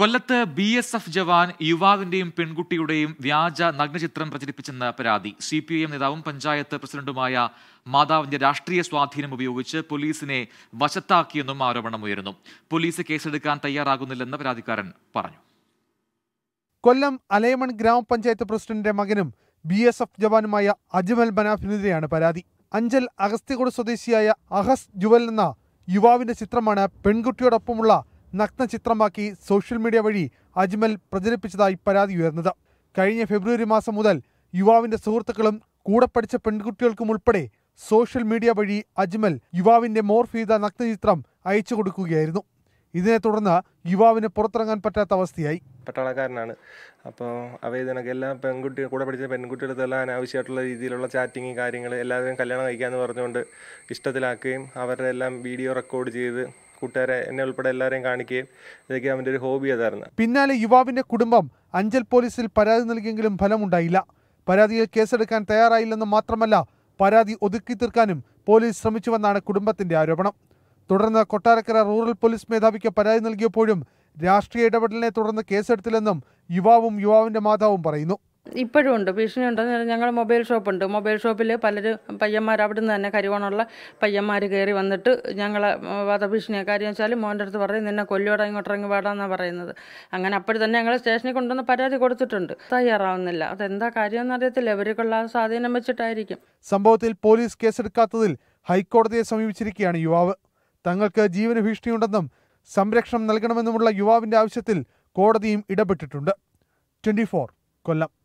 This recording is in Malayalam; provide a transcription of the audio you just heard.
കൊല്ലത്ത് ബി എസ് എഫ് ജവാൻ യുവാവിന്റെയും പെൺകുട്ടിയുടെയും വ്യാജ നഗ്നചിത്രം പ്രചരിപ്പിച്ചെന്ന പരാതി സി പി ഐ എം നേതാവും പഞ്ചായത്ത് പ്രസിഡന്റുമായ മാതാവിന്റെ രാഷ്ട്രീയ സ്വാധീനം ഉപയോഗിച്ച് പോലീസിനെ വശത്താക്കിയെന്നും ആരോപണമുയരുന്നു പോലീസ് കേസെടുക്കാൻ തയ്യാറാകുന്നില്ലെന്ന് പരാതിക്കാരൻ പറഞ്ഞു കൊല്ലം അലയമൺ ഗ്രാമപഞ്ചായത്ത് പ്രസിഡന്റിന്റെ മകനും ബി എസ് എഫ് ജവാനുമായ അജ്മൽ ബനാഫിനെതിരെയാണ് പരാതി അഞ്ചൽ അഗസ്ത്യകുട സ്വദേശിയായ അഹസ് ജുവൽ എന്ന യുവാവിന്റെ ചിത്രമാണ് പെൺകുട്ടിയോടൊപ്പമുള്ള ചിത്രമാക്കി സോഷ്യൽ മീഡിയ വഴി അജ്മൽ പ്രചരിപ്പിച്ചതായി പരാതി ഉയർന്നത് കഴിഞ്ഞ ഫെബ്രുവരി മാസം മുതൽ യുവാവിന്റെ സുഹൃത്തുക്കളും കൂടെ പഠിച്ച പെൺകുട്ടികൾക്കും ഉൾപ്പെടെ സോഷ്യൽ മീഡിയ വഴി അജ്മൽ യുവാവിന്റെ മോർഫ് ചെയ്ത നഗ്നചിത്രം അയച്ചു കൊടുക്കുകയായിരുന്നു ഇതിനെ തുടർന്ന് യുവാവിന് പുറത്തിറങ്ങാൻ പറ്റാത്ത അവസ്ഥയായി പട്ടാളക്കാരനാണ് അപ്പോൾ അവേദനൊക്കെ എല്ലാ പെൺകുട്ടി കൂടെ പഠിച്ച പെൺകുട്ടികളെല്ലാം അനാവശ്യമായിട്ടുള്ള രീതിയിലുള്ള ചാറ്റിങ് കാര്യങ്ങൾ എല്ലാവരും കല്യാണം കഴിക്കാമെന്ന് പറഞ്ഞുകൊണ്ട് ഇഷ്ടത്തിലാക്കുകയും അവരുടെ എല്ലാം വീഡിയോ റെക്കോർഡ് ചെയ്ത് കൂട്ടുകാരെ എന്നെ ഉൾപ്പെടെ എല്ലാവരെയും കാണിക്കുകയും ഇതൊക്കെ അവൻ്റെ ഒരു ഹോബി അതായിരുന്നു പിന്നാലെ യുവാവിൻ്റെ കുടുംബം അഞ്ചൽ പോലീസിൽ പരാതി നൽകിയെങ്കിലും ഫലമുണ്ടായില്ല പരാതിയിൽ കേസെടുക്കാൻ തയ്യാറായില്ലെന്ന് മാത്രമല്ല പരാതി ഒതുക്കി തീർക്കാനും പോലീസ് ശ്രമിച്ചുവെന്നാണ് കുടുംബത്തിന്റെ ആരോപണം തുടർന്ന് കൊട്ടാരക്കര റൂറൽ പോലീസ് മേധാവിക്ക് പരാതി നൽകിയപ്പോഴും രാഷ്ട്രീയ ഇടപെടലിനെ തുടർന്ന് കേസെടുത്തില്ലെന്നും യുവാവും യുവാവിന്റെ മാതാവും പറയുന്നു ഇപ്പോഴും ഉണ്ട് ഭീഷണി ഉണ്ടെന്ന് പറഞ്ഞാൽ ഞങ്ങൾ മൊബൈൽ ഷോപ്പുണ്ട് മൊബൈൽ ഷോപ്പിൽ പലരും പയ്യന്മാർ അവിടെ നിന്ന് തന്നെ കരുവണുള്ള പയ്യന്മാർ കയറി വന്നിട്ട് ഞങ്ങൾ വധഭീഷണിയെ കാര്യം വെച്ചാൽ മോൻ്റെ അടുത്ത് പറയും നിന്നെ കൊല്ലോടെ ഇറങ്ങി വേടാന്നാണ് പറയുന്നത് അങ്ങനെ അപ്പോഴും തന്നെ ഞങ്ങൾ സ്റ്റേഷനിൽ കൊണ്ടുവന്ന് പരാതി കൊടുത്തിട്ടുണ്ട് തയ്യാറാവുന്നില്ല അതെന്താ കാര്യമെന്ന് അറിയത്തില്ല ഇവർക്കുള്ള സ്വാധീനം വെച്ചിട്ടായിരിക്കും സംഭവത്തിൽ പോലീസ് കേസെടുക്കാത്തതിൽ ഹൈക്കോടതിയെ സമീപിച്ചിരിക്കുകയാണ് യുവാവ് തങ്ങൾക്ക് ജീവന ഭീഷണിയുണ്ടെന്നും സംരക്ഷണം നൽകണമെന്നുമുള്ള യുവാവിന്റെ ആവശ്യത്തിൽ കോടതിയും ഇടപെട്ടിട്ടുണ്ട് ട്വന്റി കൊല്ലം